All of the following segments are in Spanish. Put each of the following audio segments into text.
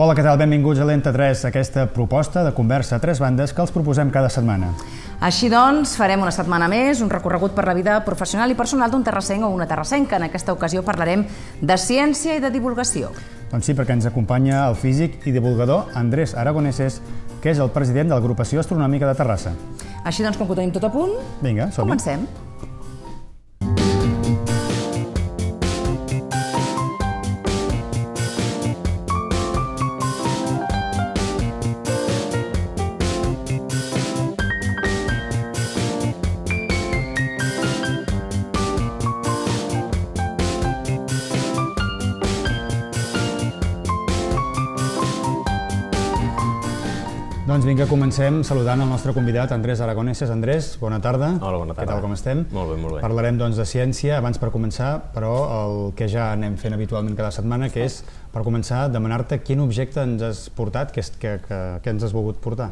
Hola, què tal? Benvinguts a l'Enta3, aquesta proposta de conversa a tres bandes que els proposem cada setmana. Així doncs, farem una setmana més, un recorregut per la vida professional i personal d'un terrassenc o una terrassenca. En aquesta ocasió parlarem de ciència i de divulgació. Doncs sí, perquè ens acompanya el físic i divulgador Andrés Aragoneses, que és el president de l'Agrupació Astronòmica de Terrassa. Així doncs, com que ho tenim tot a punt, Vinga, comencem. Comencem. Doncs vinga, comencem saludant el nostre convidat, Andrés Aragoneses. Andrés, bona tarda. Hola, bona tarda. Què tal, com estem? Molt bé, molt bé. Parlarem, doncs, de ciència, abans per començar, però el que ja anem fent habitualment cada setmana, que és, per començar, demanar-te quin objecte ens has portat, que, que, que, que ens has volgut portar.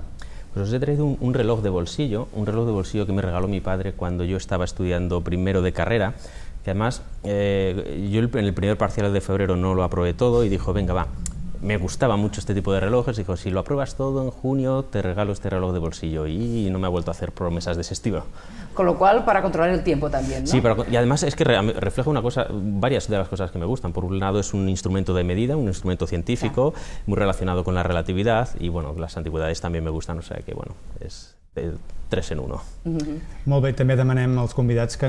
Pues os he traído un, un reloj de bolsillo, un reloj de bolsillo que me regaló mi padre cuando yo estaba estudiando primero de carrera, que además eh, yo en el primer parcial de febrero no lo aprobé todo y dijo, venga, va, me gustaba mucho este tipo de relojes, dijo, si lo apruebas todo en junio, te regalo este reloj de bolsillo. Y no me ha vuelto a hacer promesas de ese estilo. Con lo cual, para controlar el tiempo también, Sí, pero y además es que refleja una cosa, varias de las cosas que me gustan. Por un lado es un instrumento de medida, un instrumento científico, muy relacionado con la relatividad, y bueno, las antigüedades también me gustan, o sea que bueno, es... tres en uno. Muy bien, también a als que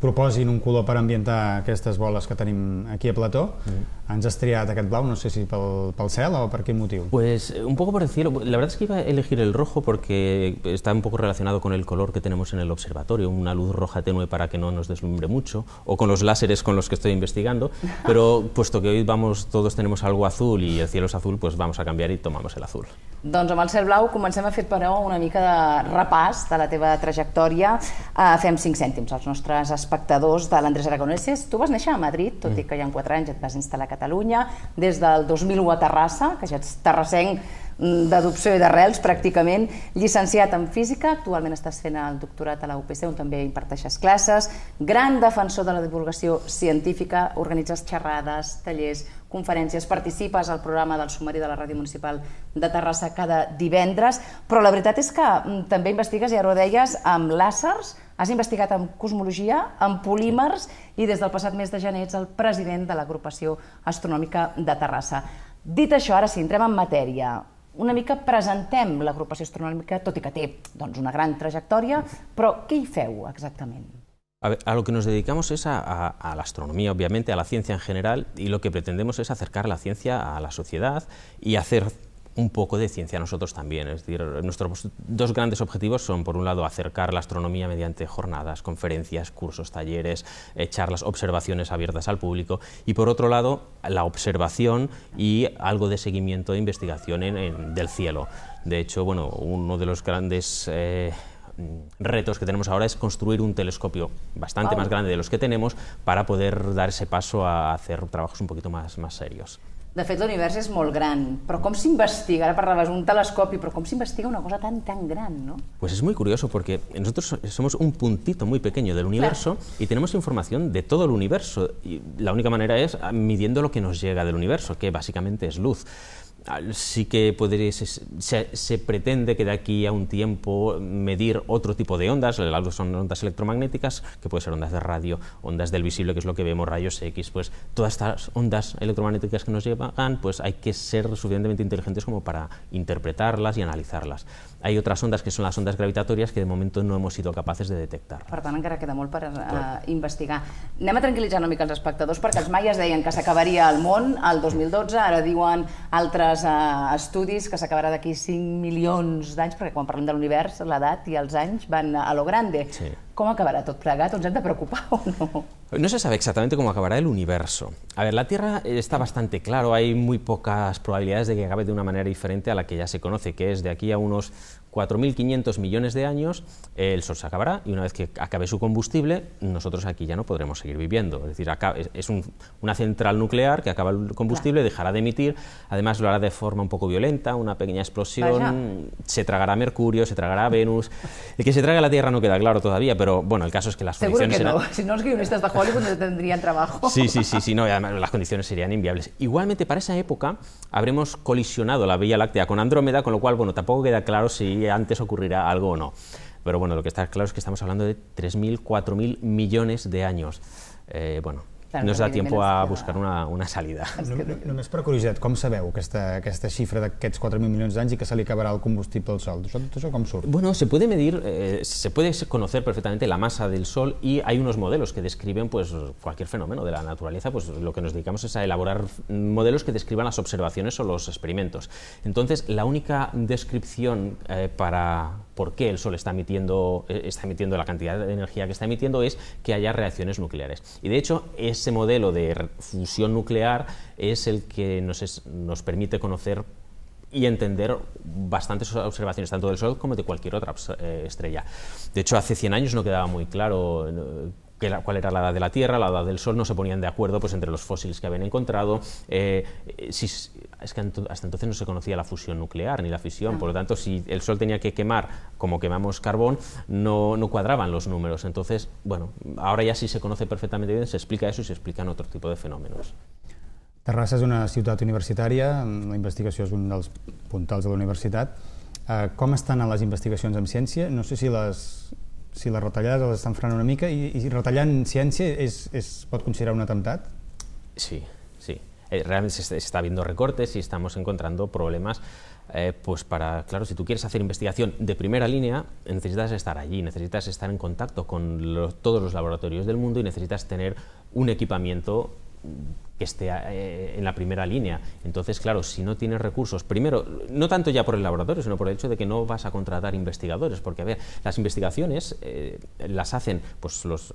proposin un color per ambientar aquestes boles que tenim aquí a Plató. Mm. Ens has triat aquest blau, no sé si pel, pel cel o per quin motiu. Pues un poco por el cielo. La verdad es que iba a elegir el rojo porque está un poco relacionado con el color que tenemos en el observatorio, una luz roja tenue para que no nos deslumbre mucho, o con los láseres con los que estoy investigando, pero puesto que hoy vamos todos tenemos algo azul y el cielo es azul, pues vamos a cambiar y tomamos el azul. Doncs amb el cel blau comencem a fer, però, una mica de repàs de la teva trajectòria. Uh, fem cinc cèntims als nostres espais espectadors de l'Andrés Aragonès és, tu vas néixer a Madrid, tot mm. i que ja en 4 anys et vas instal·lar a Catalunya, des del 2001 a Terrassa, que ja ets terrassenc mm, d'adopció i d'arrels, pràcticament, llicenciat en física, actualment estàs fent el doctorat a la UPC, on també imparteixes classes, gran defensor de la divulgació científica, organitzes xerrades, tallers, conferències, participes al programa del sumari de la Ràdio Municipal de Terrassa cada divendres, però la veritat és que mm, també investigues, ja ho deies, amb làsers, Has investigat en cosmologia, en polímers i des del passat mes de gener ets el president de l'agrupació astronòmica de Terrassa. Dit això, ara sí, entrem en matèria. Una mica presentem l'agrupació astronòmica, tot i que té doncs, una gran trajectòria, però què hi feu exactament? A, ver, a lo que nos dedicamos es a, a, a, la astronomía, obviamente, a la ciencia en general, y lo que pretendemos es acercar la ciencia a la sociedad y hacer un poco de ciencia nosotros también. Es decir, nuestros dos grandes objetivos son, por un lado, acercar la astronomía mediante jornadas, conferencias, cursos, talleres, eh, charlas, observaciones abiertas al público y, por otro lado, la observación y algo de seguimiento e investigación del cielo. De hecho, bueno, uno de los grandes... Eh, retos que tenemos ahora es construir un telescopio bastante más grande de los que tenemos para poder dar ese paso a hacer trabajos un poquito más serios. De universo es muy molt gran, ¿cómo se investiga? Ahora parlabas un telescopio, pero ¿cómo se investiga una cosa tan, tan grande? no? Pues es muy curioso porque nosotros somos un puntito muy pequeño del universo y tenemos información de todo el universo. Y la única manera es midiendo lo que nos llega del universo, que básicamente es luz sí que se, pretende que de aquí a un tiempo medir otro tipo de ondas, son ondas electromagnéticas, que puede ser ondas de radio, ondas del visible, que es lo que vemos, rayos X, pues todas estas ondas electromagnéticas que nos llegan, pues hay que ser suficientemente inteligentes como para interpretarlas y analizarlas. Hay otras ondas que son las ondas gravitatorias que de momento no hemos sido capaces de detectar. Per tant, encara queda molt per eh, investigar. Anem a tranquil·litzar una mica els espectadors, perquè els maies deien que s'acabaria el món al 2012, ara diuen altres altres eh, estudis que s'acabarà d'aquí 5 milions d'anys, perquè quan parlem de l'univers, l'edat i els anys van a lo grande. Sí. ¿Cómo acabará? ¿Todo plegat? ¿Nos preocupado o no? No se sabe exactamente cómo acabará el universo. A ver, la Tierra está bastante claro, hay muy pocas probabilidades de que acabe de una manera diferente a la que ya se conoce, que es de aquí a unos 4.500 millones de años, el Sol se acabará y una vez que acabe su combustible, nosotros aquí ya no podremos seguir viviendo. Es decir, es, una central nuclear que acaba el combustible, dejará de emitir, además lo hará de forma un poco violenta, una pequeña explosión, se tragará Mercurio, se tragará Venus. El que se traga la Tierra no queda claro todavía, pero pero bueno, el caso es que las Seguro condiciones que no. Si no los guionistas de Hollywood no tendrían trabajo. Sí, sí, sí, sí, no, además las condiciones serían inviables. Igualmente, para esa época habremos colisionado la Vía Láctea con Andrómeda, con lo cual, bueno, tampoco queda claro si antes ocurrirá algo o no. Pero bueno, lo que está claro es que estamos hablando de 3.000, 4.000 millones de años. Eh, bueno, no es da tiempo a buscar una, una salida. Només per curiositat, com sabeu aquesta, aquesta xifra d'aquests 4.000 milions d'anys i que se li acabarà el combustible al Sol? Tot això com surt? Bueno, se puede medir, eh, se puede conocer perfectamente la masa del Sol y hay unos modelos que describen pues, cualquier fenómeno de la naturaleza, pues lo que nos dedicamos es a elaborar modelos que describan las observaciones o los experimentos. Entonces, la única descripción eh, para por qué el Sol está emitiendo, eh, está emitiendo la cantidad de energía que está emitiendo es que haya reacciones nucleares. Y de hecho, ese modelo de fusión nuclear es el que nos, nos permite conocer y entender bastantes observaciones, tanto del Sol como de cualquier otra eh, estrella. De hecho, hace 100 años no quedaba muy claro eh, que la, cuál era la edad de la Tierra, la edad del Sol, no se ponían de acuerdo pues, entre los fósiles que habían encontrado. Eh, eh si, es que hasta entonces no se conocía la fusión nuclear ni la fisión, ah. por lo tanto, si el Sol tenía que quemar como quemamos carbón, no, no cuadraban los números. Entonces, bueno, ahora ya sí se conoce perfectamente bien, se explica eso y se explican otro tipo de fenómenos. Terrassa és una ciutat universitària, la investigació és un dels puntals de la universitat. Eh, com estan les investigacions en ciència? No sé si les si la retallades les están frenando una mica ¿y i retallant es, es considerar un atemptat? Sí, sí. Eh, realmente se, está viendo recortes y estamos encontrando problemas eh, pues para, claro, si tú quieres hacer investigación de primera línea, necesitas estar allí, necesitas estar en contacto con todos los laboratorios del mundo y necesitas tener un equipamiento que esté eh, en la primera línea. Entonces, claro, si no tienes recursos, primero, no tanto ya por el laboratorio, sino por el hecho de que no vas a contratar investigadores, porque, a ver, las investigaciones eh, las hacen pues, los,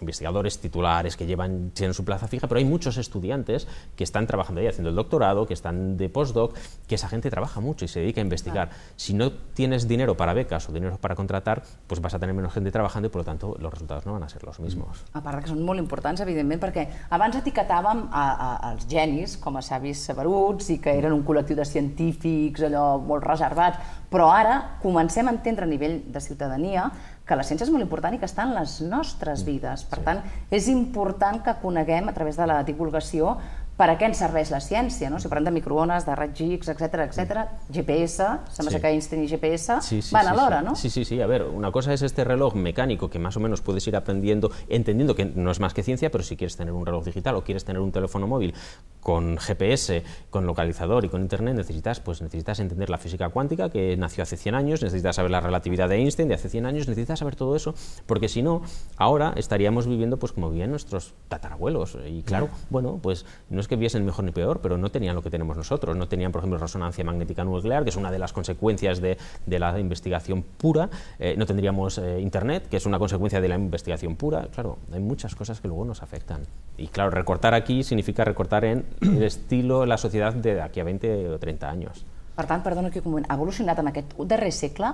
investigadores titulares que llevan, tienen su plaza fija, pero hay muchos estudiantes que están trabajando ahí, haciendo el doctorado, que están de postdoc, que esa gente trabaja mucho y se dedica a investigar. Si no tienes dinero para becas o dinero para contratar, pues vas a tener menos gente trabajando y, por lo tanto, los resultados no van a ser los mismos. A que son muy importantes evidentemente, perquè abans etiquetàvem a, a, als genis, com a savis saberuts, i que eren un col·lectiu de científics allò molt reservat, però ara comencem a entendre a nivell de ciutadania que la ciència és molt important i que està en les nostres vides. Per tant, és important que coneguem a través de la divulgació ¿para qué què la ciencia? no? Si parlem de microones, de etcétera, etcétera, GPS, se me Einstein y GPS sí, sí, van a la hora, ¿no? Sí, sí, sí. A ver, una cosa es este reloj mecánico que más o menos puedes ir aprendiendo, entendiendo que no es más que ciencia, pero si quieres tener un reloj digital o quieres tener un teléfono móvil con GPS, con localizador y con internet, necesitas, pues, necesitas entender la física cuántica que nació hace 100 años, necesitas saber la relatividad de Einstein de hace 100 años, necesitas saber todo eso, porque si no, ahora estaríamos viviendo pues como vivían nuestros tatarabuelos. Y claro, bueno, pues no es que que viesen mejor ni peor, pero no tenían lo que tenemos nosotros. No tenían, por ejemplo, resonancia magnética nuclear, que es una de las consecuencias de, de la investigación pura. Eh, no tendríamos eh, Internet, que es una consecuencia de la investigación pura. Claro, hay muchas cosas que luego nos afectan. Y claro, recortar aquí significa recortar en el estilo, la sociedad de aquí a 20 o 30 años. Per perdón, que como ha evolucionat en aquest darrer segle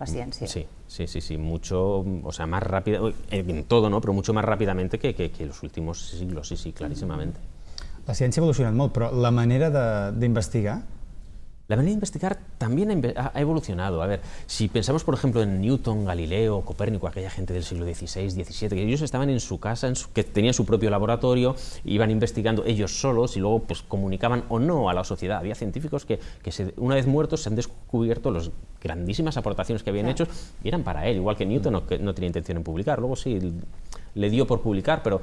la Sí, sí, sí, sí, mucho, o sea, más rápido, en todo, ¿no? Pero mucho más rápidamente que, que, los últimos siglos, sí, sí, clarísimamente. La ciencia ha evolucionat molt, pero la manera de investigar. La manera de investigar también ha evolucionado. A ver, si pensamos, por ejemplo, en Newton, Galileo, Copérnico, aquella gente del siglo XVI, XVII, que ellos estaban en su casa, en que tenían su propio laboratorio, iban investigando ellos solos y luego pues, comunicaban o no a la sociedad. Había científicos que, se, una vez muertos, se han descubierto las grandísimas aportaciones que habían hecho y eran para él, igual que Newton, mm. que no tenía intención en publicar. Luego sí le dio por publicar, pero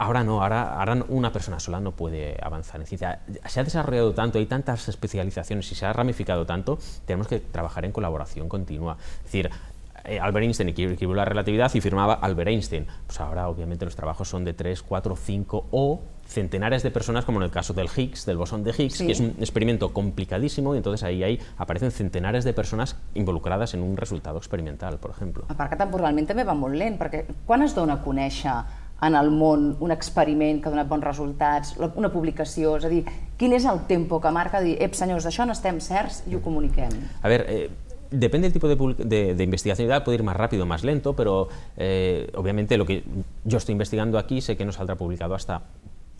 Ahora no, ahora, una persona sola no puede avanzar en ciencia. Se ha desarrollado tanto, hay tantas especializaciones y se ha ramificado tanto, tenemos que trabajar en colaboración continua. Es decir, eh, Albert Einstein escribió la relatividad y firmaba Albert Einstein. Pues ahora obviamente los trabajos son de tres, cuatro, cinco, o centenares de personas, como en el caso del Higgs, del bosón de Higgs, que es un experimento complicadísimo y entonces ahí, ahí aparecen centenares de personas involucradas en un resultado experimental, por ejemplo. Aparca temporalmente pues, realmente me va muy lento, porque ¿cuándo es dona a en el món, un experiment que ha donat bons resultats, una publicació, és a dir, quin és el tempo que marca dir, ep, senyors, d'això estem certs i ho mm. comuniquem? A veure, eh, depende del tipo de, de, de, investigación tal, puede ir más rápido o más lento, pero eh, obviamente lo que yo estoy investigando aquí sé que no saldrá publicado hasta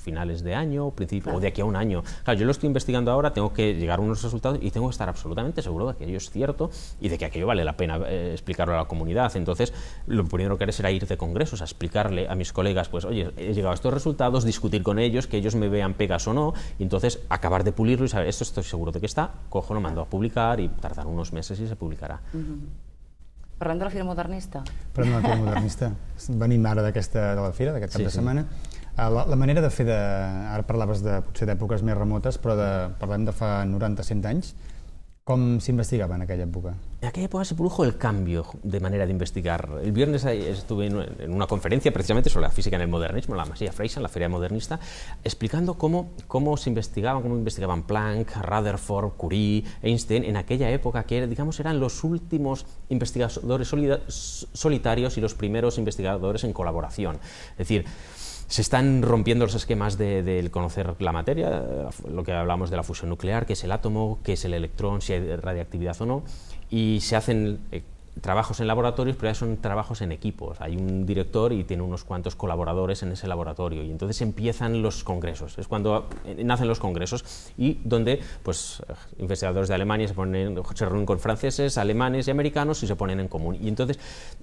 finales de año, principio, o de aquí a un año. Claro, yo lo estoy investigando ahora, tengo que llegar a unos resultados y tengo que estar absolutamente seguro de que aquello es cierto y de que aquello vale la pena eh, explicarlo a la comunidad. Entonces, lo primero que haré será ir de congresos a explicarle a mis colegas, pues, oye, he llegado a estos resultados, discutir con ellos, que ellos me vean pegas o no, y entonces acabar de pulirlo y saber, esto estoy seguro de que está, cojo, lo mando a publicar y tardar unos meses y se publicará. Uh de la Fira Modernista. Perdón, de la Fira Modernista. Venim ara de la Fira, de sí, cap de semana Ah, la, manera de fer de... de, épocas d'èpoques remotas, pero però de, parlem de fa 90-100 anys. ¿Cómo se investigaba en aquella época? En aquella época se produjo el cambio de manera de investigar. El viernes estuve en una conferencia precisamente sobre la física en el modernismo, en la Masía Freisa, la Feria Modernista, explicando cómo, cómo se investigaban, cómo investigaban Planck, Rutherford, Curie, Einstein, en aquella época que, digamos, eran los últimos investigadores solitarios y los primeros investigadores en colaboración. Es decir, se están rompiendo los esquemas del de, conocer la materia, lo que hablamos de la fusión nuclear, qué es el átomo, qué es el electrón, si hay radiactividad o no, y se hacen eh, trabajos en laboratorios, pero ya son trabajos en equipos. Hay un director y tiene unos cuantos colaboradores en ese laboratorio y entonces empiezan los congresos. Es cuando eh, nacen los congresos y donde pues investigadores de Alemania se ponen se reúnen con franceses, alemanes y americanos y se ponen en común. Y entonces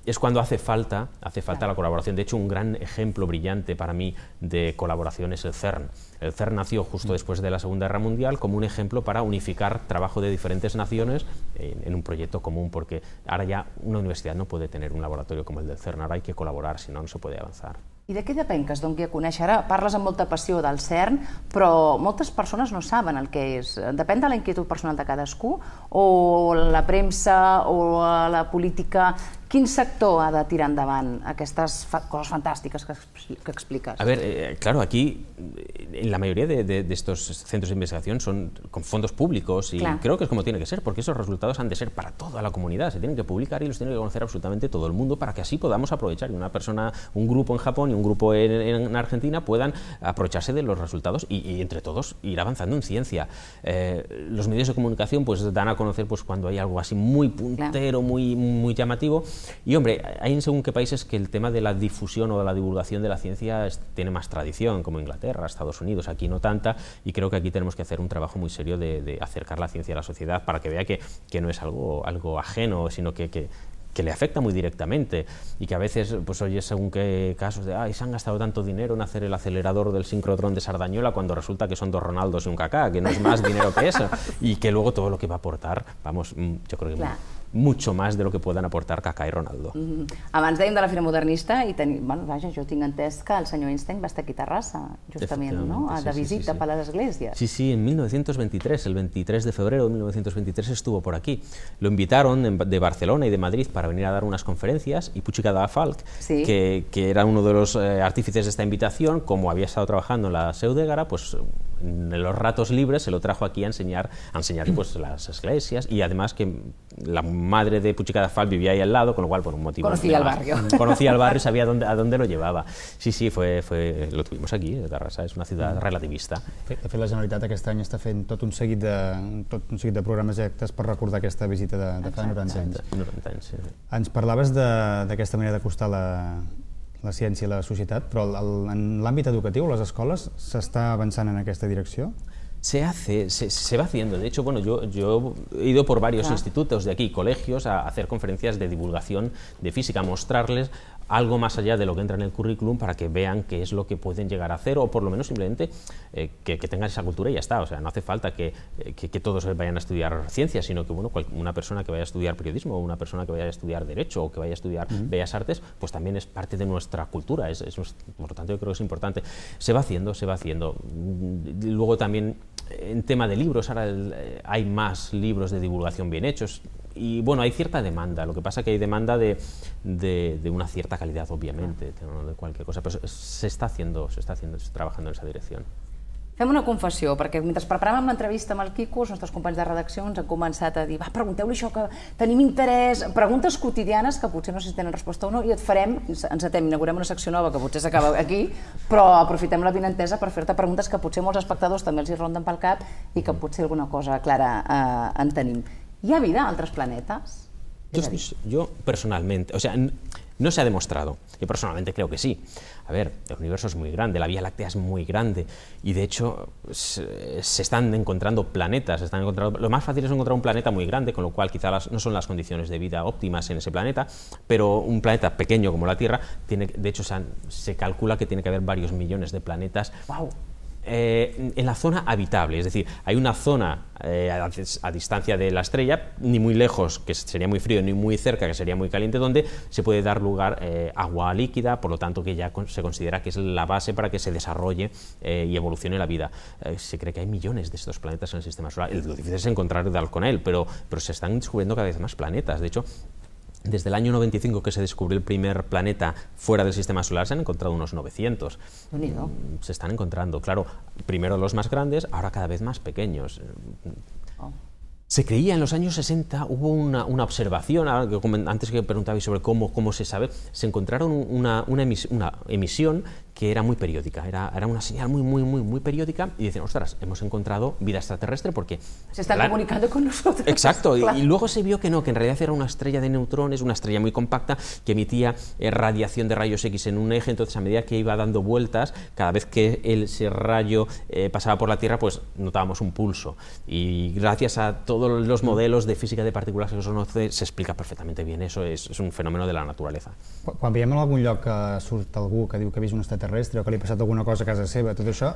es cuando hace falta hace falta la colaboración. De hecho, un gran ejemplo brillante para mí de colaboración es el CERN. El CERN nació justo después de la Segunda Guerra Mundial como un ejemplo para unificar trabajo de diferentes naciones en, en, un proyecto común, porque ahora ya una universidad no puede tener un laboratorio como el del CERN, ahora hay que colaborar, si no, no se puede avanzar. I de què depèn que es doni a conèixer? Ara parles amb molta passió del CERN, però moltes persones no saben el que és. Depèn de la inquietud personal de cadascú, o la premsa, o la política ¿Qué sector ha de tirar endavant estas estas cosas fantásticas que, explicas? A ver, eh, claro, aquí eh, en la mayoría de, estos centros de investigación son con fondos públicos y creo que es como tiene que ser, porque esos resultados han de ser para toda la comunidad, se tienen que publicar y los tiene que conocer absolutamente todo el mundo para que así podamos aprovechar y una persona, un grupo en Japón y un grupo en, Argentina puedan aprovecharse de los resultados y, entre todos ir avanzando en ciencia. Eh, los medios de comunicación pues dan a conocer pues cuando hay algo así muy puntero, muy, muy llamativo y hombre, hay en según qué países que el tema de la difusión o de la divulgación de la ciencia tiene más tradición, como Inglaterra, Estados Unidos, aquí no tanta, y creo que aquí tenemos que hacer un trabajo muy serio de, acercar la ciencia a la sociedad para que vea que, que no es algo, algo ajeno, sino que, que le afecta muy directamente y que a veces, pues oyes según qué casos de, se han gastado tanto dinero en hacer el acelerador del sincrotrón de Sardañola cuando resulta que son dos Ronaldos y un Kaká, que no es más dinero que eso y que luego todo lo que va a aportar, vamos, mm, yo creo que mucho más de lo que puedan aportar Kaká y Ronaldo. Mm -hmm. de la Fira Modernista y teni... bueno, vaya, yo tinc entès que el senyor Einstein va estar aquí a Terrassa, justament, no? A, ah, de visita para las iglesias. Sí, sí, en 1923, el 23 de febrero de 1923 estuvo por aquí. Lo invitaron de Barcelona y de Madrid para venir a dar unas conferencias y Puchicada Falk, que, que, era uno de los eh, artífices de esta invitación, como había estado trabajando en la Seudegara, pues en los ratos libres se lo trajo aquí a enseñar, a enseñar pues, las iglesias y además que la madre de Puchicada Fal vivía ahí al lado, con lo cual por un motivo... Conocía el barrio. Conocía el barrio, sabía dónde, a dónde lo llevaba. Sí, sí, fue, fue, lo tuvimos aquí, Terrassa, es una ciutat mm. relativista. De fet, la Generalitat aquest any està fent tot un seguit de, tot un seguit de programes i actes per recordar aquesta visita de, de fa 90 anys. 90 anys, sí. Ens parlaves d'aquesta manera d'acostar la, la ciència i la societat, però el, en el educatiu, les escoles, s'està avançant en aquesta direcció? Se hace, se, se, va haciendo. De hecho, bueno, yo, yo he ido por varios claro. Ah. institutos de aquí, colegios, a hacer conferencias de divulgación de física, a mostrarles algo más allá de lo que entra en el currículum para que vean qué es lo que pueden llegar a hacer o por lo menos simplemente eh, que, tengan esa cultura y ya está. O sea, no hace falta que, eh, todos vayan a estudiar ciencias, sino que bueno, una persona que vaya a estudiar periodismo una persona que vaya a estudiar derecho o que vaya a estudiar bellas artes, pues también es parte de nuestra cultura. Es, es, por lo tanto, yo creo que es importante. Se va haciendo, se va haciendo. Mm, luego también en tema de libros, ahora eh, hay más libros de divulgación bien hechos. y bueno, hay cierta demanda, lo que pasa que hay demanda de, de, de una cierta calidad, obviamente, no de cualquier cosa, pero se está haciendo, se está haciendo, se está trabajando en esa dirección. Fem una confessió, perquè mentre preparàvem l'entrevista amb el Quico, els nostres companys de redacció ens han començat a dir va, pregunteu-li això, que tenim interès, preguntes quotidianes que potser no sé si tenen resposta o no, i et farem, ens atem, inaugurem una secció nova que potser s'acaba aquí, però aprofitem la vinentesa per fer-te preguntes que potser molts espectadors també els hi ronden pel cap i que mm. potser alguna cosa clara eh, en tenim. ¿Y ha vida a otros planetas. Yo, personalmente, o sea, no se ha demostrado. Yo personalmente creo que sí. A ver, el universo es muy grande, la Vía Láctea es muy grande y de hecho se, están encontrando planetas. Se están encontrando, lo más fácil es encontrar un planeta muy grande, con lo cual quizá no son las condiciones de vida óptimas en ese planeta, pero un planeta pequeño como la Tierra, tiene, de hecho se, se calcula que tiene que haber varios millones de planetas. Wow eh, en la zona habitable, es decir, hay una zona eh, a, distancia de la estrella, ni muy lejos, que sería muy frío, ni muy cerca, que sería muy caliente, donde se puede dar lugar eh, agua líquida, por lo tanto que ya se considera que es la base para que se desarrolle y evolucione la vida. se cree que hay millones de estos planetas en el sistema solar, lo difícil es encontrar dal con él, pero, pero se están descubriendo cada vez más planetas, de hecho, desde el año 95 que se descubrió el primer planeta fuera del sistema solar, se han encontrado unos 900. Mm, se están encontrando, claro, primero los más grandes, ahora cada vez más pequeños. Oh. Se creía en los años 60, hubo una, una observación, antes que preguntabais sobre cómo, cómo se sabe, se encontraron una, una emisión que era muy periódica, era, era una señal muy, muy, muy, muy periódica, y dicen, ostras, hemos encontrado vida extraterrestre porque... Se está comunicando con nosotros. Exacto, y, luego se vio que no, que en realidad era una estrella de neutrones, una estrella muy compacta, que emitía eh, radiación de rayos X en un eje, entonces a medida que iba dando vueltas, cada vez que el, ese rayo eh, pasaba por la Tierra, pues notábamos un pulso, y gracias a todos los mm. modelos de física de partículas que se conoce, se explica perfectamente bien, eso es, un fenómeno de la naturaleza. Cuando veíamos en algún que que digo que ha visto un que le ha alguna cosa a casa seva, todo eso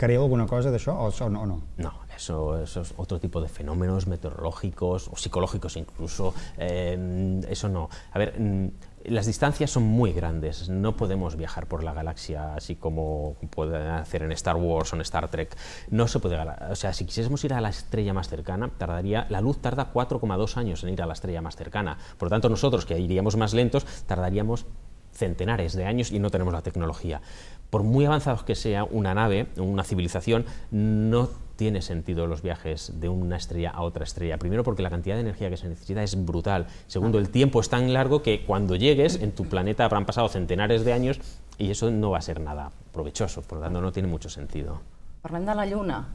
alguna cosa de eso o no? No, eso, eso, es otro tipo de fenómenos meteorológicos o psicológicos incluso, eh, eso no. A ver, mm, las distancias son muy grandes, no podemos viajar por la galaxia así como pueden hacer en Star Wars o en Star Trek. No se puede, o sea, si quisiésemos ir a la estrella más cercana, tardaría, la luz tarda 4,2 años en ir a la estrella más cercana. Por lo tanto, nosotros que iríamos más lentos, tardaríamos centenares de años y no tenemos la tecnología. Por muy avanzados que sea una nave, una civilización, no tiene sentido los viajes de una estrella a otra estrella. Primero porque la cantidad de energía que se necesita es brutal. Segundo, el tiempo es tan largo que cuando llegues en tu planeta habrán pasado centenares de años y eso no va a ser nada provechoso. Por lo tanto, no tiene mucho sentido. Parlem la Luna?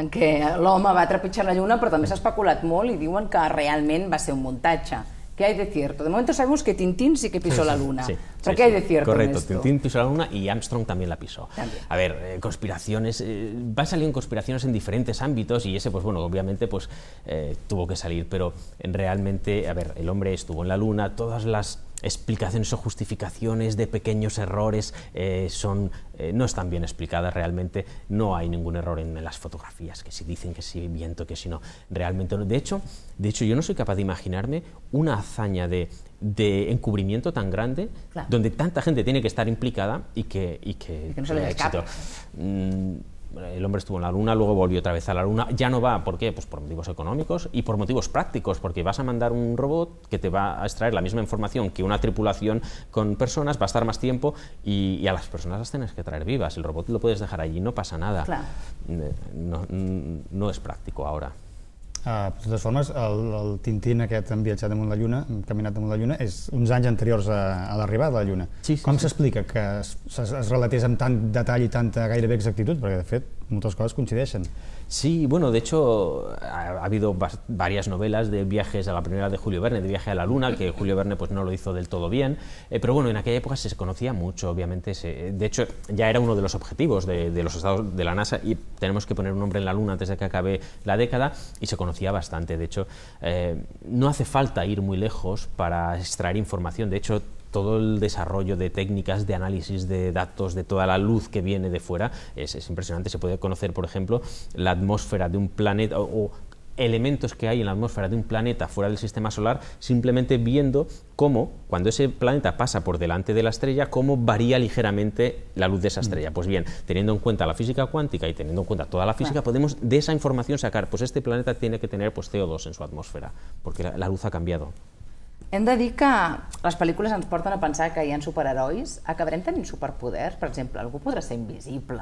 en què l'home va la Lluna, però també s'ha especulat molt y diuen que realmente va ser un muntatge hay de cierto? De momento sabemos que Tintín sí que pisó la luna. Sí, pero ¿qué hay de cierto? Correcto, Tintín pisó la luna y Armstrong también la pisó. A ver, eh, conspiraciones, eh, va a salir en conspiraciones en diferentes ámbitos y ese, pues bueno, obviamente pues eh, tuvo que salir, pero realmente, a ver, el hombre estuvo en la luna, todas las explicaciones o justificaciones de pequeños errores eh, son, eh, no están bien explicadas realmente, no hay ningún error en, las fotografías, que si dicen que si viento, que si no, realmente no. De hecho, de hecho yo no soy capaz de imaginarme una hazaña de, encubrimiento tan grande, donde tanta gente tiene que estar implicada y que, y que, se éxito. Mm, el hombre estuvo en la Luna, luego volvió otra vez a la Luna, ya no va, ¿por qué? Pues por motivos económicos y por motivos prácticos, porque vas a mandar un robot que te va a extraer la misma información que una tripulación con personas, va a estar más tiempo y, a las personas las tienes que traer vivas, el robot lo puedes dejar allí, no pasa nada. Eh, mm, no es práctico ahora. Uh, de totes formes, el, el Tintín aquest en enviatjat damunt la Lluna, caminat damunt la Lluna, és uns anys anteriors a, a l'arribada de la Lluna. Sí, sí, Com s'explica sí. que es, es, es relatés amb tant detall i tanta gairebé exactitud? Perquè, de fet, muchas cosas coinciden Sí, bueno, de hecho ha, habido varias novelas de viajes a la primera de Julio Verne, de viaje a la luna, que Julio Verne pues no lo hizo del todo bien, eh, pero bueno, en aquella época se conocía mucho, obviamente, de hecho ya era uno de los objetivos de, los estados de la NASA y tenemos que poner un hombre en la luna antes de que acabe la década y se conocía bastante, de hecho eh, no hace falta ir muy lejos para extraer información, de hecho todo el desarrollo de técnicas de análisis de datos, de toda la luz que viene de fuera, es, impresionante. Se puede conocer, por ejemplo, la atmósfera de un planeta o, elementos que hay en la atmósfera de un planeta fuera del sistema solar, simplemente viendo cómo, cuando ese planeta pasa por delante de la estrella, cómo varía ligeramente la luz de esa mm. estrella. Pues bien, teniendo en cuenta la física cuántica y teniendo en cuenta toda la física, podemos de esa información sacar, pues este planeta tiene que tener pues, CO2 en su atmósfera, porque la luz ha cambiado. Hem de dir que les pel·lícules ens porten a pensar que hi ha superherois, acabarem tenint superpoders, per exemple, algú podrà ser invisible,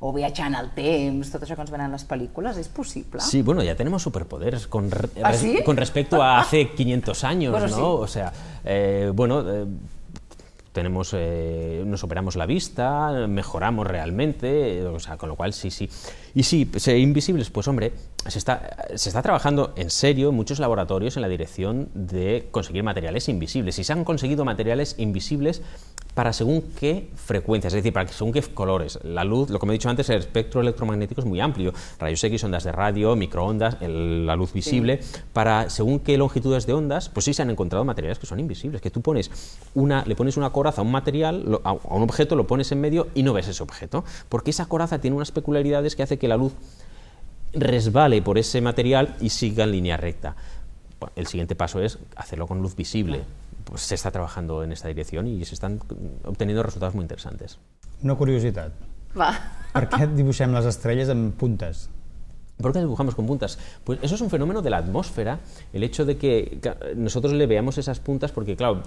o viatjar en el temps, tot això que ens venen les pel·lícules, és possible. Sí, bueno, ja tenim superpoderes con, re ¿Ah, sí? con respecto a hace 500 años, bueno, ¿no? Sí. O sea, eh, bueno, eh, tenemos, eh, nos operamos la vista, mejoramos realmente, o sea, con lo cual sí, sí. Y sí, invisibles, pues hombre, se está, se está trabajando en serio en muchos laboratorios en la dirección de conseguir materiales invisibles. Y se han conseguido materiales invisibles para según qué frecuencias, es decir, para según qué colores. La luz, lo que me he dicho antes, el espectro electromagnético es muy amplio. Rayos X, ondas de radio, microondas, la luz visible. Para según qué longitudes de ondas, pues sí se han encontrado materiales que son invisibles, que tú pones una, le pones una coraza a un material, a un objeto, lo pones en medio y no ves ese objeto, porque esa coraza tiene unas peculiaridades que hace que que la luz resbale por ese material y siga en línea recta. El siguiente paso es hacerlo con luz visible. Pues se está trabajando en esta dirección i están obtenint resultats molt interessants. Una curiositat. Va. Per què dibuixem les estrelles en puntes? ¿Por qué dibujamos con puntas? Pues eso es un fenómeno de la atmósfera, el hecho de que nosotros le veamos esas puntas, porque claro,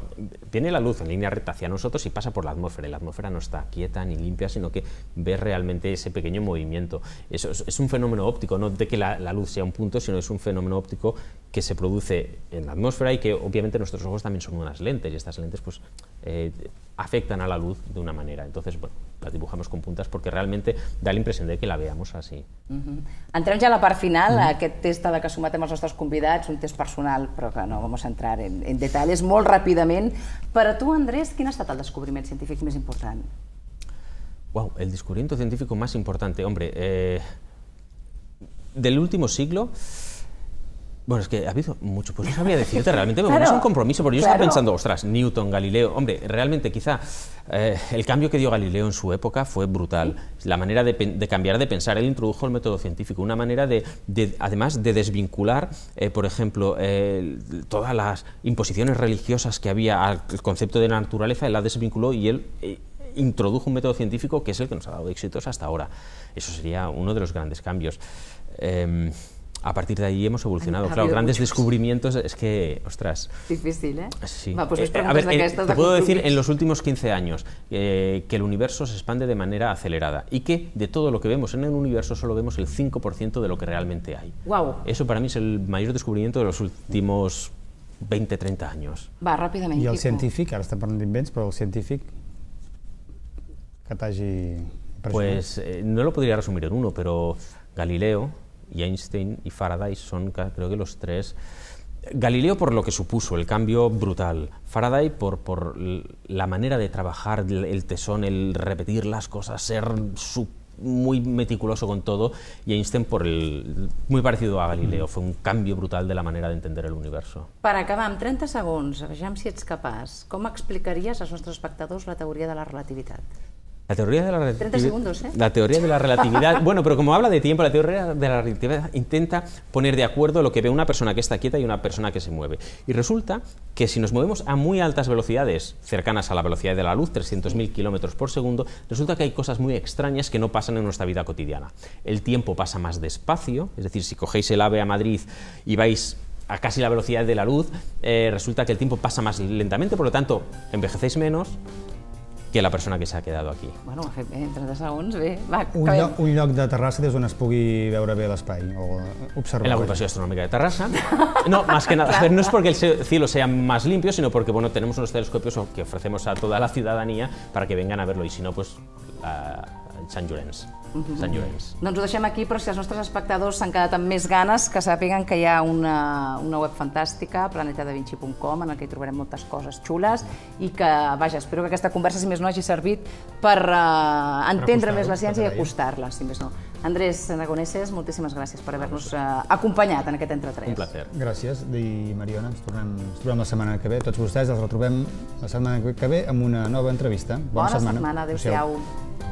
tiene la luz en línea recta hacia nosotros y pasa por la atmósfera, y la atmósfera no está quieta ni limpia, sino que ve realmente ese pequeño movimiento. Eso es, un fenómeno óptico, no de que la, la, luz sea un punto, sino es un fenómeno óptico que se produce en la atmósfera y que obviamente nuestros ojos también son unas lentes, y estas lentes pues eh, afectan a la luz de una manera. Entonces, bueno, las dibujamos con puntas porque realmente da la impressió de que la veamos así. Uh -huh. Entrem ja a la part final, uh -huh. aquest test de que sumatem els nostres convidats, un test personal, però que no vamos a entrar en, en detalles molt ràpidament. Per a tu, Andrés, quin ha estat el descobriment científic més important? Wow, el descubrimiento científico más importante, hombre, eh, del último siglo... Bueno, es que ha habido mucho, pues no sabría decirte realmente, Me es un compromiso, porque yo estaba pensando, ostras, Newton, Galileo, hombre, realmente quizá eh, el cambio que dio Galileo en su época fue brutal, la manera de, cambiar de pensar, él introdujo el método científico, una manera de, además de desvincular, eh, por ejemplo, eh, todas las imposiciones religiosas que había al concepto de naturaleza, él la desvinculó y él introdujo un método científico que es el que nos ha dado éxitos hasta ahora. Eso sería uno de los grandes cambios. Em, a partir de ahí hemos evolucionado. claro, grandes descubrimientos, es que, ostras. Difícil, ¿eh? Sí. Pues eh, eh, te puedo decir en los últimos 15 años eh, que el universo se expande de manera acelerada y que de todo lo que vemos en el universo solo vemos el 5% de lo que realmente hay. Wow. Eso para mí es el mayor descubrimiento de los últimos 20, 30 años Va, rápidamente. Y el científico ahora está poniendo invents, pero el científico Pues no lo podría resumir en uno, pero Galileo, y Einstein y Faraday son creo que los tres. Galileo por lo que supuso, el cambio brutal. Faraday por, la manera de trabajar, el, tesón, el repetir las cosas, ser muy meticuloso con todo. Y Einstein por el... muy parecido a Galileo. Fue un cambio brutal de la manera de entender el universo. Para acabar, 30 segundos, vejam si ets capaz, ¿cómo explicarías a nuestros espectadores la teoría de la relatividad? La teoría de la relatividad. ¿eh? La teoría de la relatividad. bueno, pero como habla de tiempo, la teoría de la relatividad intenta poner de acuerdo lo que ve una persona que está quieta y una persona que se mueve. Y resulta que si nos movemos a muy altas velocidades, cercanas a la velocidad de la luz, 300.000 kilómetros por segundo, resulta que hay cosas muy extrañas que no pasan en nuestra vida cotidiana. El tiempo pasa más despacio, es decir, si cogéis el AVE a Madrid y vais a casi la velocidad de la luz, eh, resulta que el tiempo pasa más lentamente, por lo tanto, envejecéis menos, que la persona que s'ha quedat aquí. Bueno, ha fet bé, en 30 segons, bé. Va, un, lloc, un lloc de Terrassa des d'on es pugui veure bé l'espai o observar. En la astronòmica de Terrassa. No, más que nada, ver, no es porque el cielo sea más limpio, sino porque bueno, tenemos unos telescopios que ofrecemos a toda la ciudadanía para que vengan a verlo y si no, pues a Sant Llorenç. Mhm. Sant Llorenç. Doncs ho deixem aquí, però si els nostres espectadors s'han quedat amb més ganes, que sàpiguen que hi ha una, una web fantàstica, planetadavinci.com, en què que hi trobarem moltes coses xules, i que, vaja, espero que aquesta conversa, si més no, hagi servit per uh, entendre per més la ciència i acostar-la, si més no. Andrés Nagoneses, moltíssimes gràcies per haver-nos uh, acompanyat en aquest Entre Tres. Un plaer. Gràcies, i Mariona, ens tornem, ens trobem la setmana que ve. Tots vostès els retrobem la setmana que ve amb una nova entrevista. Bona, Bona setmana. setmana. Adéu-siau. adéu siau